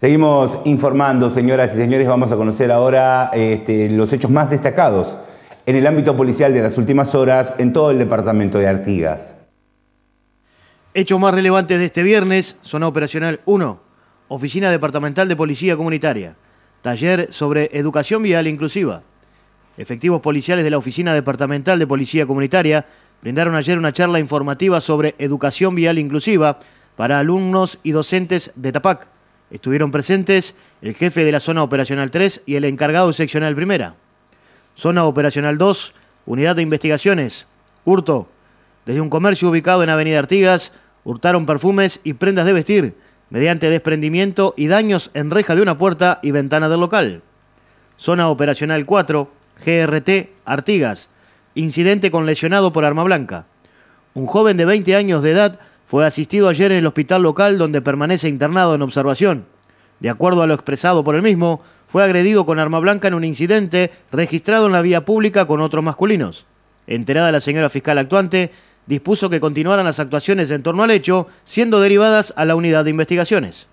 Seguimos informando, señoras y señores, vamos a conocer ahora este, los hechos más destacados en el ámbito policial de las últimas horas en todo el departamento de Artigas. Hechos más relevantes de este viernes, zona operacional 1, Oficina Departamental de Policía Comunitaria, taller sobre educación vial inclusiva. Efectivos policiales de la Oficina Departamental de Policía Comunitaria brindaron ayer una charla informativa sobre educación vial inclusiva para alumnos y docentes de TAPAC Estuvieron presentes el jefe de la Zona Operacional 3 y el encargado seccional primera. Zona Operacional 2, Unidad de Investigaciones, Hurto. Desde un comercio ubicado en Avenida Artigas, hurtaron perfumes y prendas de vestir mediante desprendimiento y daños en reja de una puerta y ventana del local. Zona Operacional 4, GRT, Artigas. Incidente con lesionado por arma blanca. Un joven de 20 años de edad fue asistido ayer en el hospital local donde permanece internado en observación. De acuerdo a lo expresado por el mismo, fue agredido con arma blanca en un incidente registrado en la vía pública con otros masculinos. Enterada la señora fiscal actuante, dispuso que continuaran las actuaciones en torno al hecho, siendo derivadas a la unidad de investigaciones.